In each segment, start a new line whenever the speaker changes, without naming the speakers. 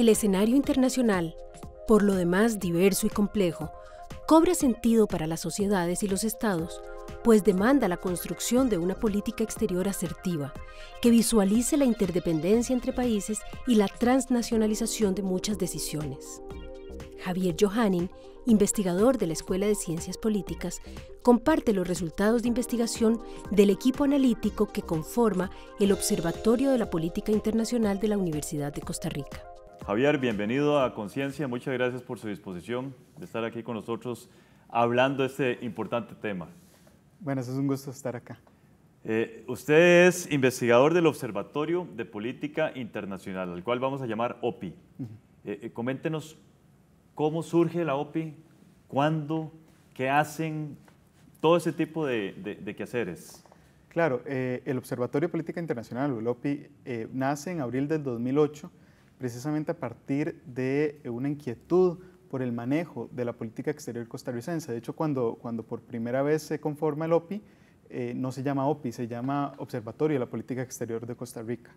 el escenario internacional, por lo demás diverso y complejo, cobra sentido para las sociedades y los estados, pues demanda la construcción de una política exterior asertiva, que visualice la interdependencia entre países y la transnacionalización de muchas decisiones. Javier Johannin, investigador de la Escuela de Ciencias Políticas, comparte los resultados de investigación del equipo analítico que conforma el Observatorio de la Política Internacional de la Universidad de Costa Rica.
Javier, bienvenido a Conciencia. Muchas gracias por su disposición de estar aquí con nosotros hablando de este importante tema.
Bueno, es un gusto estar acá.
Eh, usted es investigador del Observatorio de Política Internacional, al cual vamos a llamar OPI. Eh, eh, coméntenos cómo surge la OPI, cuándo, qué hacen, todo ese tipo de, quehaceres.
Claro, el Observatorio de Política Internacional, el OPI, nace en abril del 2008 precisamente a partir de eh, una inquietud por el manejo de la política exterior costarricense. De hecho, cuando, por primera vez se conforma el OPI, eh, no se llama OPI, se llama Observatorio de la Política Exterior de Costa Rica.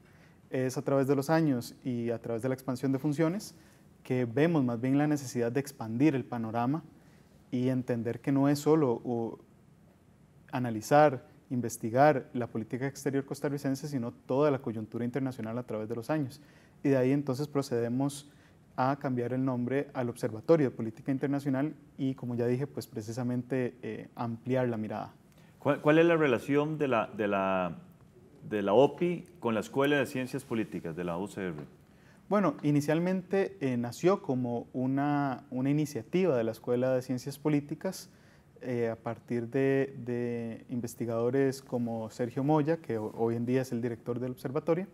Es a través de los años y a través de la expansión de funciones que vemos más bien la necesidad de expandir el panorama y entender que no es solo analizar, investigar la política exterior costarricense, sino toda la coyuntura internacional a través de los años y de ahí entonces procedemos a cambiar el nombre al Observatorio de Política Internacional y, como ya dije, pues precisamente eh, ampliar la mirada.
¿Cuál, es la relación de la, de, la, de la OPI con la Escuela de Ciencias Políticas de la UCR?
Bueno, inicialmente eh, nació como una, una, iniciativa de la Escuela de Ciencias Políticas eh, a partir de, investigadores como Sergio Moya, que hoy en día es el director del observatorio,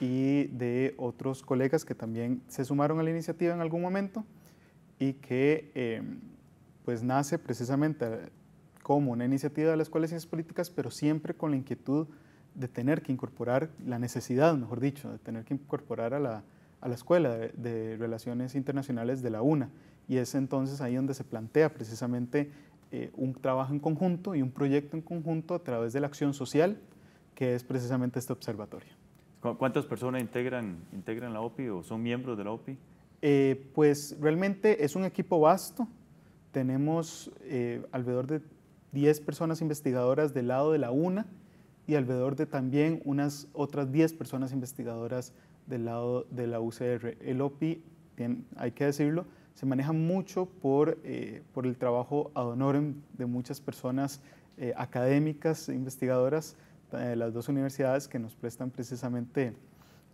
y de otros colegas que también se sumaron a la iniciativa en algún momento y que em, pues nace precisamente como una iniciativa de la Escuela de Ciencias Políticas, pero siempre con la inquietud de tener que incorporar, la necesidad, mejor dicho, de tener que incorporar a la, Escuela de, Relaciones Internacionales de la UNA. Y es entonces ahí donde se plantea precisamente eh, un trabajo en conjunto y un proyecto en conjunto a través de la acción social, que es precisamente este observatorio.
¿Cuántas personas integran, integran la OPI o son miembros de la OPI?
Eh, pues realmente es un equipo vasto. Tenemos eh, alrededor de 10 personas investigadoras del lado de la UNA y alrededor de también unas otras 10 personas investigadoras del lado de la UCR. El OPI, hay que decirlo, se maneja mucho por, eh, por el trabajo ad honorem de muchas personas académicas, e investigadoras, eh, las dos universidades que nos prestan precisamente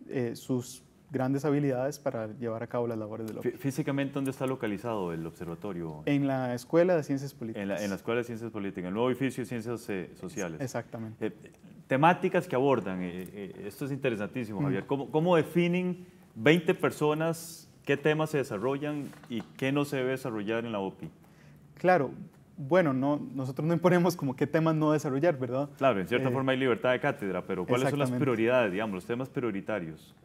eh, sus grandes habilidades para llevar a cabo las labores del observatorio.
¿Físicamente dónde está localizado el observatorio?
En la Escuela de Ciencias Políticas.
En la, en la Escuela de Ciencias Políticas, el nuevo edificio de Ciencias eh, Sociales.
Exactamente.
temáticas que abordan, esto es interesantísimo, Javier. Mm. ¿Cómo, ¿Cómo, definen 20 personas qué temas se desarrollan y qué no se debe desarrollar en la OPI?
Claro, bueno, no, nosotros no imponemos como qué temas no desarrollar, ¿verdad?
Claro, en cierta eh, forma hay libertad de cátedra, pero ¿cuáles son las prioridades, digamos, los temas prioritarios?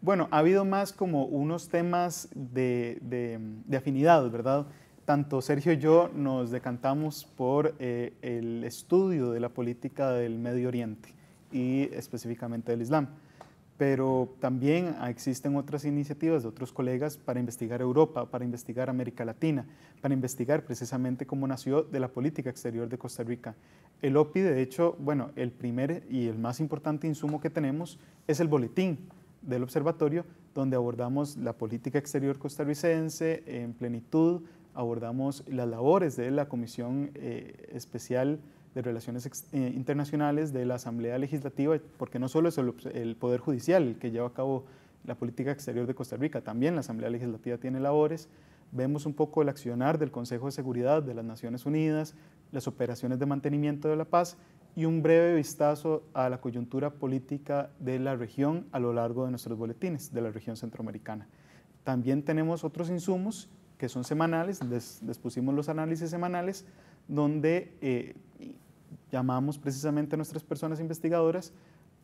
Bueno, ha habido más como unos temas de, de, afinidad, ¿verdad? Tanto Sergio y yo nos decantamos por eh, el estudio de la política del Medio Oriente y específicamente del Islam pero también existen otras iniciativas de otros colegas para investigar Europa, para investigar América Latina, para investigar precisamente cómo nació de la política exterior de Costa Rica. El OPI, de hecho, bueno, el primer y el más importante insumo que tenemos es el boletín del observatorio, donde abordamos la política exterior costarricense en plenitud, abordamos las labores de la Comisión eh, Especial de Relaciones eh, Internacionales, de la Asamblea Legislativa, porque no solo es el, Poder Judicial el que lleva a cabo la política exterior de Costa Rica, también la Asamblea Legislativa tiene labores. Vemos un poco el accionar del Consejo de Seguridad de las Naciones Unidas, las operaciones de mantenimiento de la paz y un breve vistazo a la coyuntura política de la región a lo largo de nuestros boletines de la región centroamericana. También tenemos otros insumos que son semanales, les, pusimos los análisis semanales, donde eh, llamamos precisamente a nuestras personas investigadoras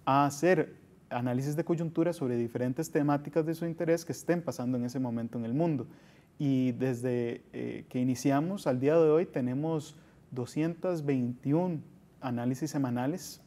a hacer análisis de coyuntura sobre diferentes temáticas de su interés que estén pasando en ese momento en el mundo. Y desde eh, que iniciamos al día de hoy tenemos 221 análisis semanales.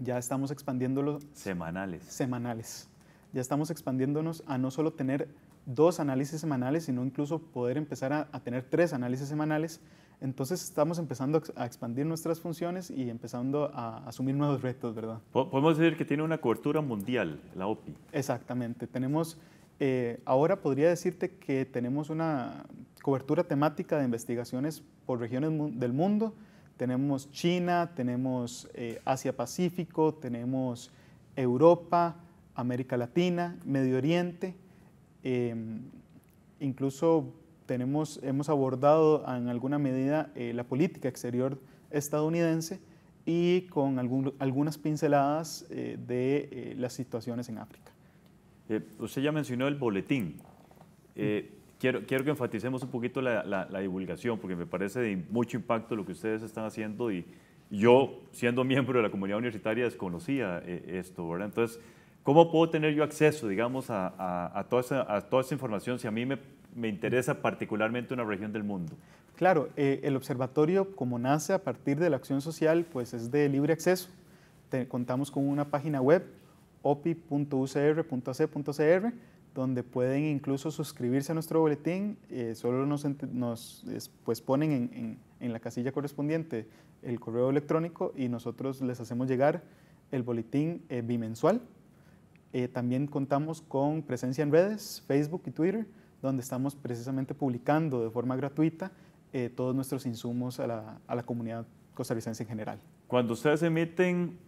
Ya estamos expandiéndolos. Semanales. Semanales. Ya estamos expandiéndonos a no solo tener dos análisis semanales, sino incluso poder empezar a tener tres análisis semanales entonces estamos empezando a expandir nuestras funciones y empezando a asumir nuevos retos, ¿verdad?
Podemos decir que tiene una cobertura mundial, la OPI.
Exactamente. Tenemos, eh, ahora podría decirte que tenemos una cobertura temática de investigaciones por regiones del mundo. Tenemos China, tenemos eh, Asia-Pacífico, tenemos Europa, América Latina, Medio Oriente. Eh, incluso tenemos, hemos abordado en alguna medida eh, la política exterior estadounidense y con algún, algunas pinceladas eh, de eh, las situaciones en África.
usted ya mencionó el boletín. Mm. Quiero, quiero, que enfaticemos un poquito la, divulgación, porque me parece de mucho impacto lo que ustedes están haciendo y yo, siendo miembro de la comunidad universitaria, desconocía esto, ¿verdad? Entonces, ¿cómo puedo tener yo acceso, digamos, a, a, toda esa, a toda esa información si a mí me me interesa particularmente una región del mundo.
Claro, eh, el observatorio como nace a partir de la acción social, pues es de libre acceso. contamos con una página web, opi.ucr.ac.cr, donde pueden incluso suscribirse a nuestro boletín, eh, solo nos, pues ponen en, la casilla correspondiente el correo electrónico y nosotros les hacemos llegar el boletín eh, bimensual. también contamos con presencia en redes, Facebook y Twitter donde estamos precisamente publicando de forma gratuita eh, todos nuestros insumos a la, a comunidad costarricense en general.
Cuando ustedes emiten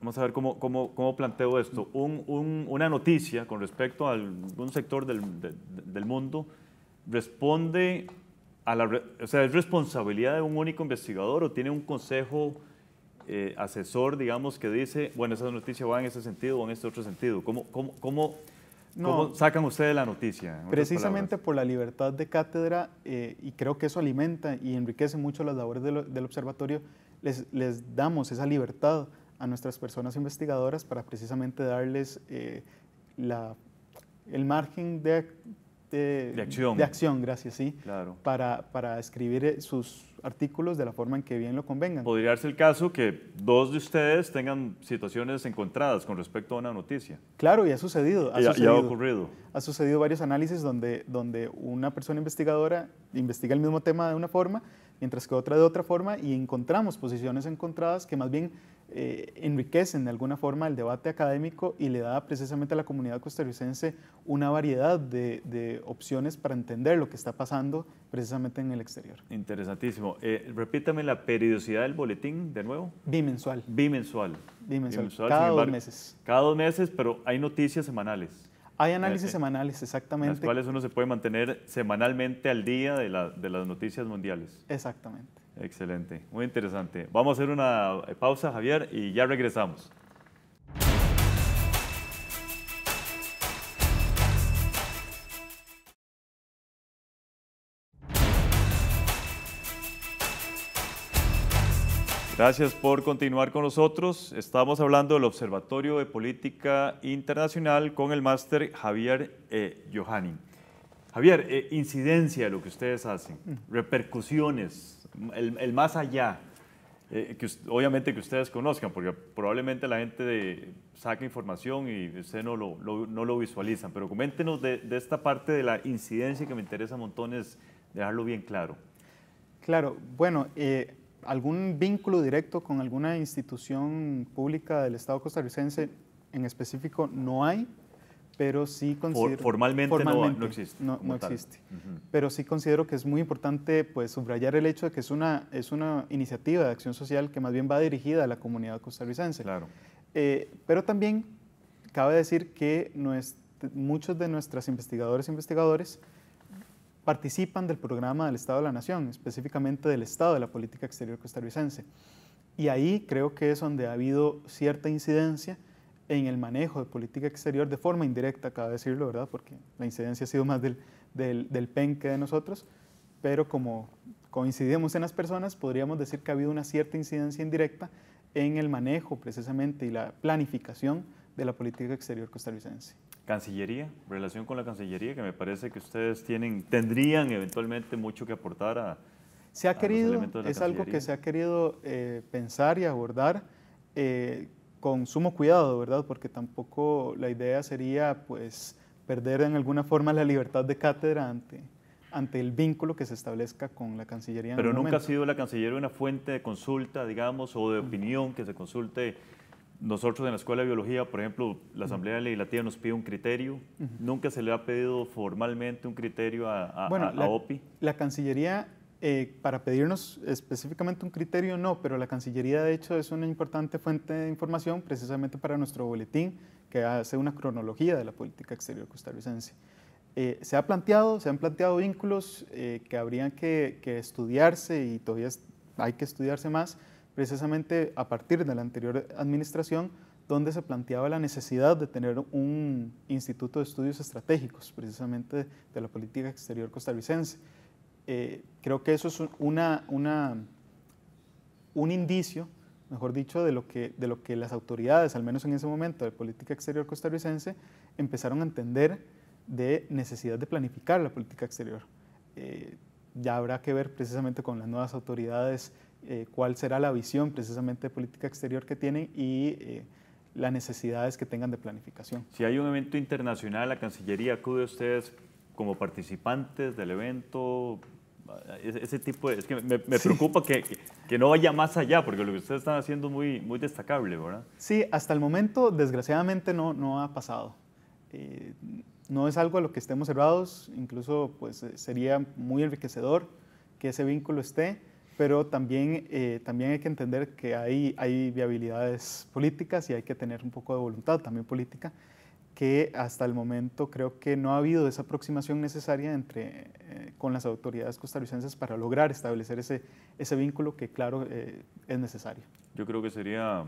vamos a ver cómo, planteo esto, mm. una noticia con respecto a un sector del, mundo responde a la, o sea, es responsabilidad de un único investigador o tiene un consejo eh, asesor, digamos, que dice, bueno, esa noticia va en ese sentido o en este otro sentido. ¿Cómo, cómo, cómo ¿Cómo sacan ustedes la noticia? Precisamente
por la libertad de cátedra, eh, y creo que eso alimenta y enriquece mucho las labores del observatorio, les, damos esa libertad a nuestras personas investigadoras para precisamente darles eh, el margen de, de, acción. gracias, sí, claro. para escribir eh, sus, artículos de la forma en que bien lo convengan.
Podría ser el caso que dos de ustedes tengan situaciones encontradas con respecto a una noticia.
Claro, y ha sucedido. Ha, sucedido. ha ocurrido. Ha sucedido varios análisis donde, donde una persona investigadora investiga el mismo tema de una forma mientras que otra de otra forma, y encontramos posiciones encontradas que más bien eh, enriquecen de alguna forma el debate académico y le da precisamente a la comunidad costarricense una variedad de, opciones para entender lo que está pasando precisamente en el exterior.
Interesantísimo. Eh, repítame la periodicidad del boletín de nuevo. Bimensual. Bimensual.
Bimensual. Cada dos meses.
Cada dos meses, pero hay noticias semanales. Hay análisis
semanales, exactamente. En
cuales uno se puede mantener semanalmente al día de, de las noticias mundiales.
Exactamente.
Excelente, muy interesante. Vamos a hacer una eh, pausa, Javier, y ya regresamos. Gracias por continuar con nosotros. Estamos hablando del Observatorio de Política Internacional con el máster Javier eh, Javier, eh, incidencia de lo que ustedes hacen, mm. repercusiones, el, más allá, eh, que obviamente que ustedes conozcan, porque probablemente la gente saque saca información y ustedes no lo, visualizan, pero coméntenos de, esta parte de la incidencia que me interesa montones dejarlo bien claro.
Claro, bueno, eh, algún vínculo directo con alguna institución pública del Estado costarricense en específico no hay, pero sí considero... formalmente, no, existe. No, existe. Pero sí considero que es muy importante pues, subrayar el hecho de que es una, es una iniciativa de acción social que más bien va dirigida a la comunidad costarricense. Claro. Eh, pero también cabe decir que muchos de nuestros investigadores e investigadores, investigadores participan del programa del Estado de la Nación, específicamente del Estado de la Política Exterior Costarricense. Y ahí creo que es donde ha habido cierta incidencia en el manejo de política exterior de forma indirecta, cabe de decirlo, ¿verdad? Porque la incidencia ha sido más del, del PEN que de nosotros, pero como coincidimos en las personas, podríamos decir que ha habido una cierta incidencia indirecta en el manejo precisamente y la planificación de la política exterior costarricense.
Cancillería, relación con la Cancillería, que me parece que ustedes tienen, tendrían eventualmente mucho que aportar a...
Se ha querido, es algo que se ha querido eh, pensar y abordar eh, con sumo cuidado, ¿verdad? Porque tampoco la idea sería, pues, perder en alguna forma la libertad de cátedra ante, ante el vínculo que se establezca con la Cancillería. Pero nunca ha
sido la Cancillería una fuente de consulta, digamos, o de opinión que se consulte nosotros en la Escuela de Biología, por ejemplo, la Asamblea Legislativa nos pide un criterio. Nunca se le ha pedido formalmente un criterio a, la, OPI.
La Cancillería, eh, para pedirnos específicamente un criterio, no, pero la Cancillería, de hecho, es una importante fuente de información precisamente para nuestro boletín, que hace una cronología de la política exterior costarricense. Eh, se, ha planteado, se han planteado vínculos eh, que habrían que estudiarse y todavía hay que estudiarse más precisamente a partir de la anterior administración, donde se planteaba la necesidad de tener un instituto de estudios estratégicos, precisamente de la política exterior costarricense. Eh, creo que eso es una, un indicio, mejor dicho, de lo, que, de lo que las autoridades, al menos en ese momento, de política exterior costarricense, empezaron a entender de necesidad de planificar la política exterior. Eh, ya habrá que ver precisamente con las nuevas autoridades eh, cuál será la visión precisamente de política exterior que tienen y eh, las necesidades que tengan de planificación.
Si hay un evento internacional, la Cancillería acude a ustedes como participantes del evento, ese, tipo de... Es que me, preocupa que, no vaya más allá, porque lo que ustedes están haciendo es muy, muy destacable, ¿verdad?
Sí, hasta el momento, desgraciadamente, no, ha pasado. Eh, no es algo a lo que estemos cerrados, incluso pues, sería muy enriquecedor que ese vínculo esté pero también, eh, también hay que entender que hay, hay viabilidades políticas y hay que tener un poco de voluntad también política, que hasta el momento creo que no ha habido esa aproximación necesaria entre, eh, con las autoridades costarricenses para lograr establecer ese, ese vínculo que claro eh, es necesario.
Yo creo que sería,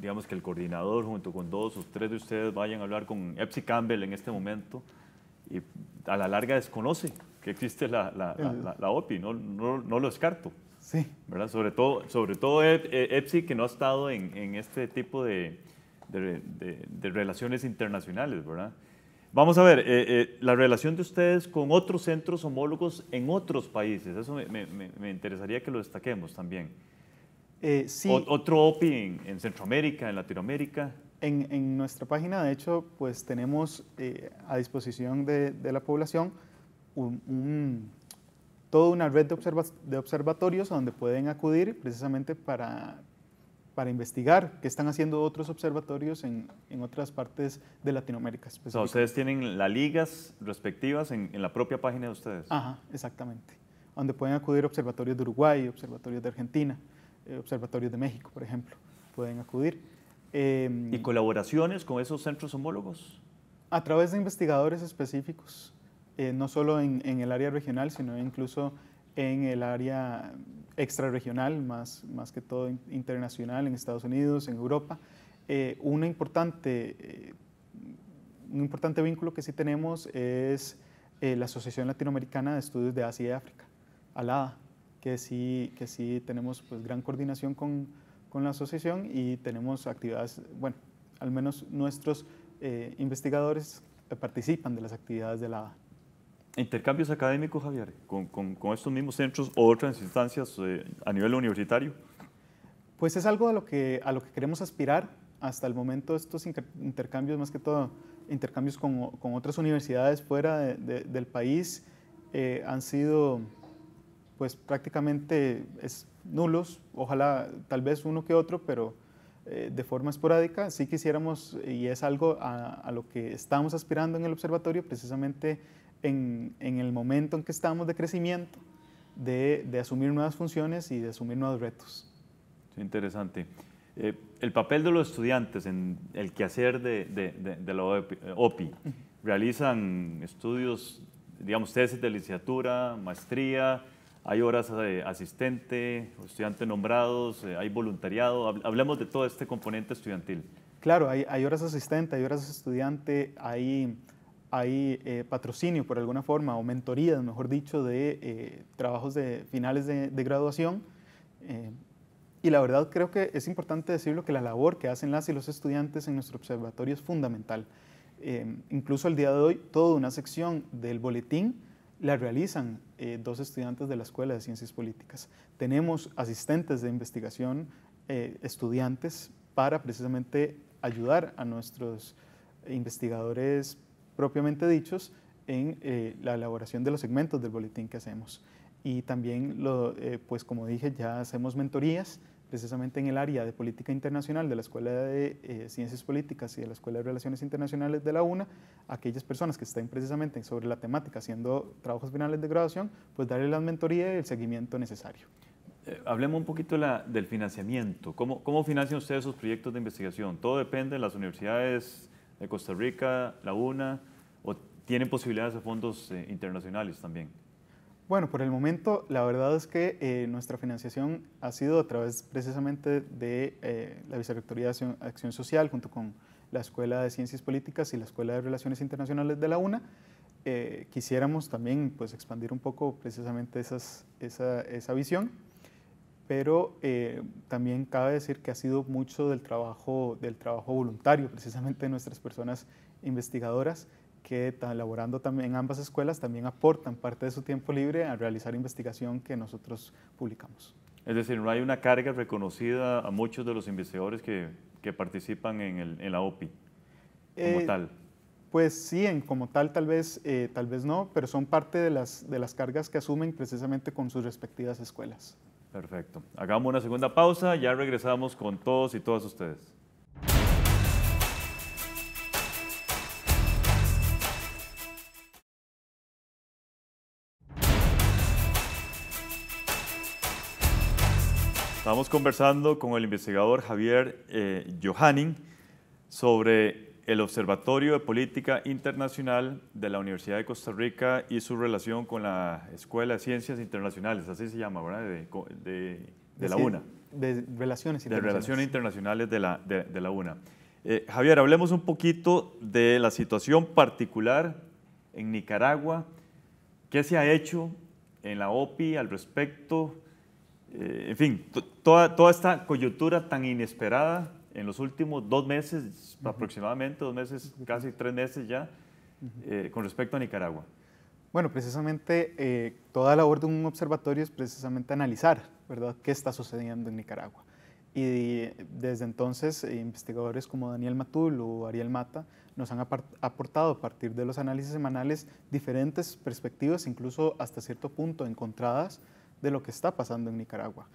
digamos que el coordinador junto con dos o tres de ustedes vayan a hablar con Epsi Campbell en este momento y a la larga desconoce que existe la, la, OPI, no, no, lo descarto. Sí. ¿verdad? Sobre todo, sobre todo EPSI, eh, e que no ha estado en, en este tipo de, de, relaciones internacionales. ¿verdad? Vamos a ver, eh, eh, la relación de ustedes con otros centros homólogos en otros países, eso me, me, me interesaría que lo destaquemos también. sí. otro OPI en, en Centroamérica, en Latinoamérica.
En, nuestra página, de hecho, pues tenemos eh, a disposición de, la población toda una red de, de observatorios a donde pueden acudir precisamente para, para investigar qué están haciendo otros observatorios en, en otras partes de Latinoamérica. O sea,
ustedes tienen las ligas respectivas en, la propia página de ustedes. Ajá,
exactamente. Donde pueden acudir observatorios de Uruguay, observatorios de Argentina, eh, observatorios de México, por ejemplo. Pueden acudir. Em,
¿Y colaboraciones con esos centros homólogos?
A través de investigadores específicos, eh, no solo en, el área regional, sino incluso en el área extrarregional, más, más que todo internacional, en Estados Unidos, en Europa. Eh, una importante, eh, un importante vínculo que sí tenemos es la Asociación Latinoamericana de Estudios de Asia y África, ALADA, que sí, que sí tenemos pues, gran coordinación con, con la asociación y tenemos actividades, bueno, al menos nuestros eh, investigadores participan de las actividades de la
¿Intercambios académicos, Javier, con, con, estos mismos centros o otras instancias eh, a nivel universitario?
Pues es algo a lo, que, a lo que queremos aspirar. Hasta el momento estos intercambios, más que todo intercambios con, con otras universidades fuera del país, eh, han sido pues prácticamente es nulos, ojalá tal vez uno que otro, pero eh, de forma esporádica. Sí quisiéramos, y es algo a, lo que estamos aspirando en el observatorio, precisamente en, el momento en que estamos de crecimiento, de, asumir nuevas funciones y de asumir nuevos retos.
interesante. Eh, el papel de los estudiantes en el quehacer de, de, de la OPI. E eh, e ¿Realizan estudios, digamos, tesis de licenciatura, maestría? hay horas de eh, asistente, estudiantes nombrados, eh, hay voluntariado. Hablemos de todo este componente estudiantil.
Claro, hay, hay horas asistente, hay horas estudiante, hay, eh, patrocinio por alguna forma o mentorías, mejor dicho, de trabajos de finales de, de graduación. y la verdad creo que es importante decirlo que la labor que hacen las y los estudiantes en nuestro observatorio es fundamental. incluso el día de hoy, toda una sección del boletín la realizan eh, dos estudiantes de la Escuela de Ciencias Políticas. Tenemos asistentes de investigación, eh, estudiantes, para precisamente ayudar a nuestros investigadores propiamente dichos en eh, la elaboración de los segmentos del boletín que hacemos. Y también, lo, pues como dije, ya hacemos mentorías precisamente en el área de política internacional de la Escuela de eh, Ciencias Políticas y de la Escuela de Relaciones Internacionales de la UNA, aquellas personas que estén precisamente sobre la temática haciendo trabajos finales de graduación, pues darle la mentoría y el seguimiento necesario.
Eh, hablemos un poquito del financiamiento. ¿Cómo, financian ustedes esos proyectos de investigación? ¿Todo depende de las universidades de Costa Rica, la UNA, o tienen posibilidades de fondos eh, internacionales también?
Bueno, por el momento la verdad es que eh, nuestra financiación ha sido a través precisamente de eh, la Vicerrectoría de Acción, Social junto con la Escuela de Ciencias Políticas y la Escuela de Relaciones Internacionales de la UNA. Eh, quisiéramos también pues, expandir un poco precisamente esa, visión, pero también cabe decir que ha sido mucho del trabajo, del trabajo voluntario precisamente de nuestras personas investigadoras que laborando también en ambas escuelas también aportan parte de su tiempo libre a realizar investigación que nosotros publicamos.
Es decir, no hay una carga reconocida a muchos de los investigadores que, participan en, la OPI
como eh, tal. Pues sí, en, como tal tal vez, eh, tal vez no, pero son parte de las, de las cargas que asumen precisamente con sus respectivas escuelas.
Perfecto. Hagamos una segunda pausa, ya regresamos con todos y todas ustedes. Estamos conversando con el investigador Javier eh, sobre el Observatorio de Política Internacional de la Universidad de Costa Rica y su relación con la Escuela de Ciencias Internacionales, así se llama, ¿verdad? De, la UNA.
De Relaciones Internacionales. De Relaciones
Internacionales de la, de, la UNA. Eh, Javier, hablemos un poquito de la situación particular en Nicaragua. ¿Qué se ha hecho en la OPI al respecto? Eh, en fin, toda, esta coyuntura tan inesperada en los últimos dos meses, aproximadamente dos meses, casi tres meses ya, eh, con respecto a Nicaragua?
Bueno, precisamente eh, toda la labor de un observatorio es precisamente analizar, ¿verdad?, qué está sucediendo en Nicaragua. Y desde entonces, eh, investigadores como Daniel Matul o Ariel Mata nos han aportado a partir de los análisis semanales diferentes perspectivas, incluso hasta cierto punto encontradas, de lo que está pasando en Nicaragua.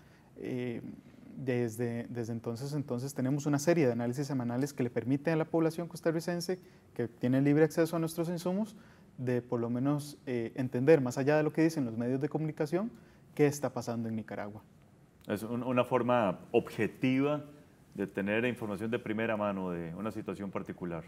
Eh, desde, entonces, tenemos una serie de análisis semanales que le permiten a la población costarricense que tiene libre acceso a nuestros insumos de por lo menos eh, entender, más allá de lo que dicen los medios de comunicación, qué está pasando en Nicaragua.
Es una forma objetiva de tener información de primera mano de una situación particular.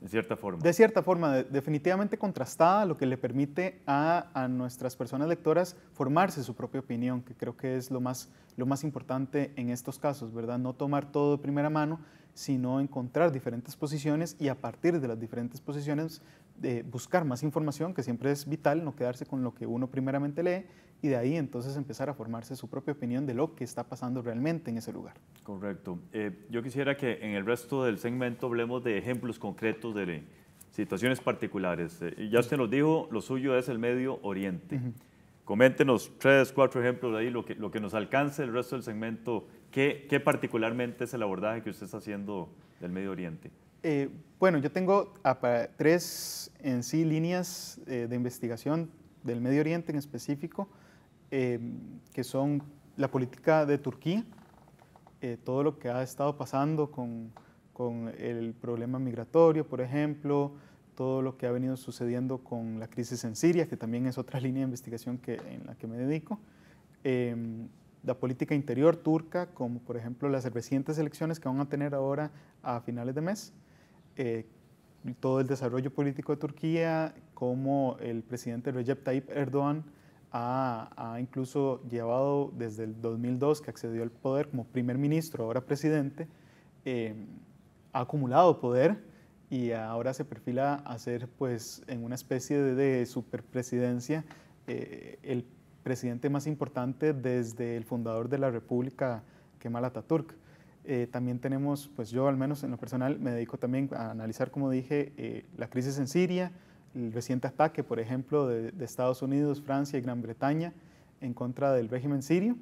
De cierta forma. De cierta
forma, definitivamente contrastada, lo que le permite a, nuestras personas lectoras formarse su propia opinión, que creo que es lo más, lo más importante en estos casos, ¿verdad? No tomar todo de primera mano, sino encontrar diferentes posiciones y a partir de las diferentes posiciones de eh, buscar más información, que siempre es vital, no quedarse con lo que uno primeramente lee y de ahí entonces empezar a formarse su propia opinión de lo que está pasando realmente en ese lugar. Correcto.
Eh, yo quisiera que en el resto del segmento hablemos de ejemplos concretos de situaciones particulares. Eh, ya usted nos dijo, lo suyo es el Medio Oriente. Coméntenos tres, cuatro ejemplos de ahí, lo que, lo que nos alcance el resto del segmento ¿Qué, particularmente es el abordaje que usted está haciendo del Medio Oriente?
Eh, bueno, yo tengo ah, tres en sí líneas eh, de investigación del Medio Oriente en específico, eh, que son la política de Turquía, todo lo que ha estado pasando con, con el problema migratorio, por ejemplo, todo lo que ha venido sucediendo con la crisis en Siria, que también es otra línea de investigación que, en la que me dedico. Em, la política interior turca, como por ejemplo las recientes elecciones que van a tener ahora a finales de mes, eh, todo el desarrollo político de Turquía, como el presidente Recep Tayyip Erdogan ha, incluso llevado desde el 2002 que accedió al poder como primer ministro, ahora presidente, eh, ha acumulado poder y ahora se perfila a ser pues en una especie de, superpresidencia eh, el presidente más importante desde el fundador de la República, Kemal Atatürk. Eh, también tenemos, pues yo al menos en lo personal me dedico también a analizar, como dije, eh, la crisis en Siria, el reciente ataque, por ejemplo, de, Estados Unidos, Francia y Gran Bretaña en contra del régimen sirio,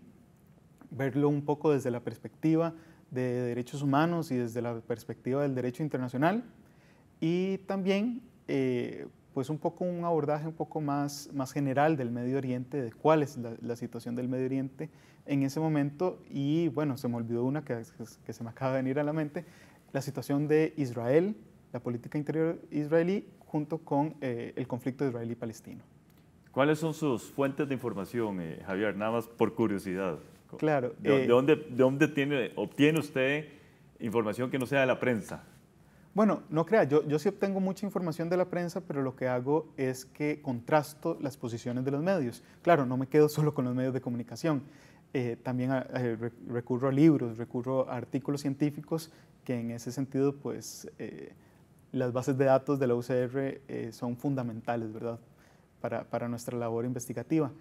verlo un poco desde la perspectiva de derechos humanos y desde la perspectiva del derecho internacional, y también eh, pues un poco un abordaje un poco más, más general del Medio Oriente, de cuál es la, situación del Medio Oriente en ese momento y bueno, se me olvidó una que, se me acaba de venir a la mente, la situación de Israel, la política interior israelí junto con eh, el conflicto israelí-palestino.
¿Cuáles son sus fuentes de información, eh, Javier? Nada más por curiosidad.
Claro. ¿De, eh,
dónde, de dónde tiene, obtiene usted información que no sea de la prensa?
Bueno, no crea, yo, yo sí obtengo mucha información de la prensa, pero lo que hago es que contrasto las posiciones de los medios. Claro, no me quedo solo con los medios de comunicación. Eh, también ah, eh, recurro a libros, recurro a artículos científicos que en ese sentido, pues, eh, las bases de datos de la UCR son fundamentales, ¿verdad?, para, para, nuestra labor investigativa.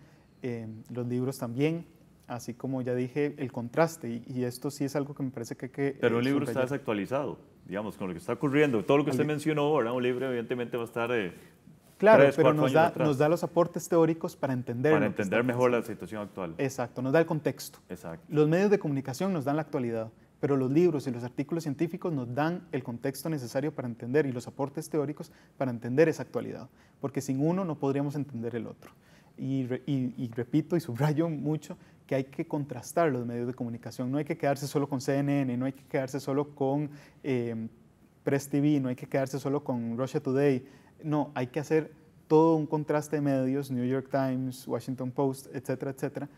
los libros también, así como ya dije, el contraste. Y, esto sí es algo que me parece que que... Eh, pero el libro está
desactualizado, digamos, con lo que está ocurriendo. Todo lo que usted mencionó ¿verdad? un libro evidentemente va a estar... Eh, claro, pero nos da, nos da
los aportes teóricos para entender. Para entender mejor la situación actual. Exacto, nos da el contexto. Exacto. Los medios de comunicación nos dan la actualidad, pero los libros y los artículos científicos nos dan el contexto necesario para entender y los aportes teóricos para entender esa actualidad, porque sin uno no podríamos entender el otro. y repito y subrayo mucho, que hay que contrastar los medios de comunicación. No hay que quedarse solo con CNN, no hay que quedarse solo con eh, Press TV, no hay que quedarse solo con Russia Today. No, hay que hacer todo un contraste de medios, New York Times, Washington Post, etcétera, etcétera,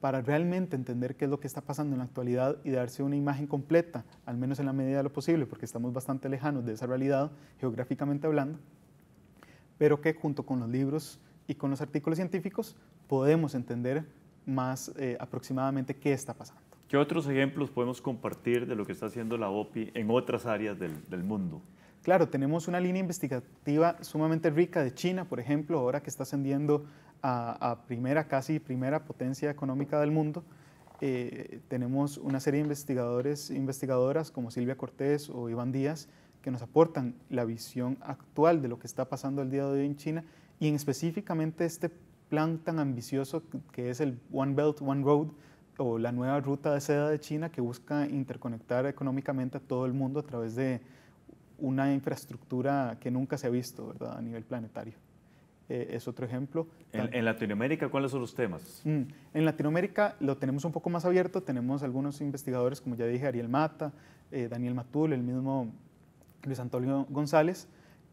para realmente entender qué es lo que está pasando en la actualidad y darse una imagen completa, al menos en la medida de lo posible, porque estamos bastante lejanos de esa realidad geográficamente hablando, pero que junto con los libros y con los artículos científicos podemos entender más eh, aproximadamente qué está pasando.
¿Qué otros ejemplos podemos compartir de lo que está haciendo la OPI en otras áreas del, mundo?
Claro, tenemos una línea investigativa sumamente rica de China, por ejemplo, ahora que está ascendiendo a, primera, casi primera potencia económica del mundo. Eh, tenemos una serie de investigadores investigadoras como Silvia Cortés o Iván Díaz que nos aportan la visión actual de lo que está pasando el día de hoy en China y en específicamente este plan tan ambicioso que es el One Belt, One Road o la nueva ruta de seda de China que busca interconectar económicamente a todo el mundo a través de una infraestructura que nunca se ha visto a nivel planetario. Eh, es otro ejemplo. En,
Latinoamérica cuáles son los temas?
Mm, en Latinoamérica lo tenemos un poco más abierto, tenemos algunos investigadores, como ya dije, Ariel Mata, eh, Daniel Matul, el mismo Luis Antonio González,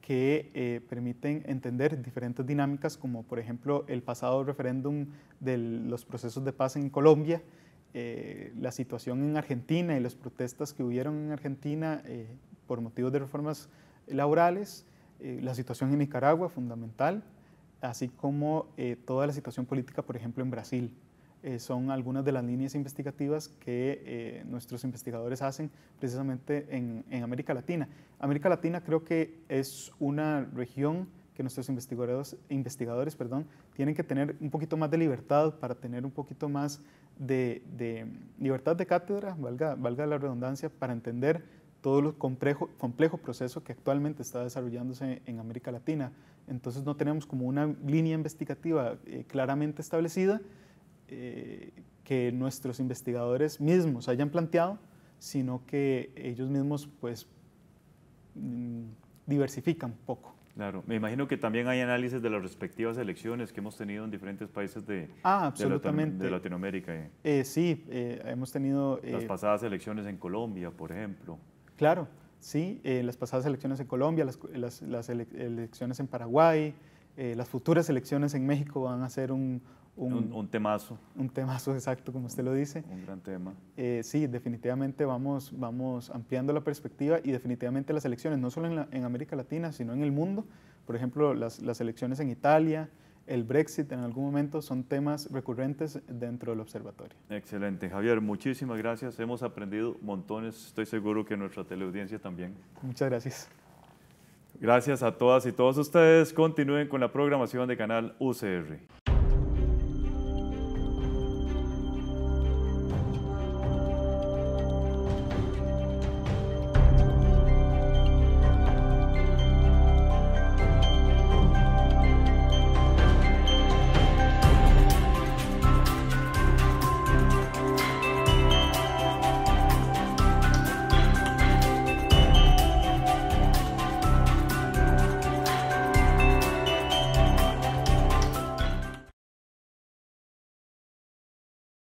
que eh, permiten entender diferentes dinámicas, como por ejemplo el pasado referéndum de los procesos de paz en Colombia, eh, la situación en Argentina y las protestas que hubieron en Argentina eh, por motivos de reformas laborales, la situación en Nicaragua, fundamental, así como toda la situación política, por ejemplo, en Brasil. Eh, son algunas de las líneas investigativas que eh, nuestros investigadores hacen precisamente en, América Latina. América Latina creo que es una región que nuestros investigadores, investigadores perdón, tienen que tener un poquito más de libertad para tener un poquito más de, libertad de cátedra, valga, la redundancia, para entender todo el complejo, proceso que actualmente está desarrollándose en América Latina. Entonces no tenemos como una línea investigativa eh, claramente establecida, que nuestros investigadores mismos hayan planteado, sino que ellos mismos pues mm, diversifican poco.
Claro, me imagino que también hay análisis de las respectivas elecciones que hemos tenido en diferentes países de, ah, absolutamente. Latinoamérica. Eh.
Eh, sí, eh, hemos tenido... las
pasadas elecciones en Colombia, por ejemplo.
Claro, sí, las pasadas elecciones en Colombia, las, elecciones en Paraguay, las futuras elecciones en México van a ser un, un, temazo. Un temazo, exacto, como usted lo dice. Un gran tema. Eh, sí, definitivamente vamos, vamos ampliando la perspectiva y definitivamente las elecciones, no solo en, América Latina, sino en el mundo. Por ejemplo, las, las, elecciones en Italia, el Brexit en algún momento son temas recurrentes dentro del observatorio.
Excelente, Javier, muchísimas gracias. Hemos aprendido montones, estoy seguro que nuestra teleaudiencia también.
Muchas gracias.
Gracias a todas y todos ustedes. Continúen con la programación de Canal UCR.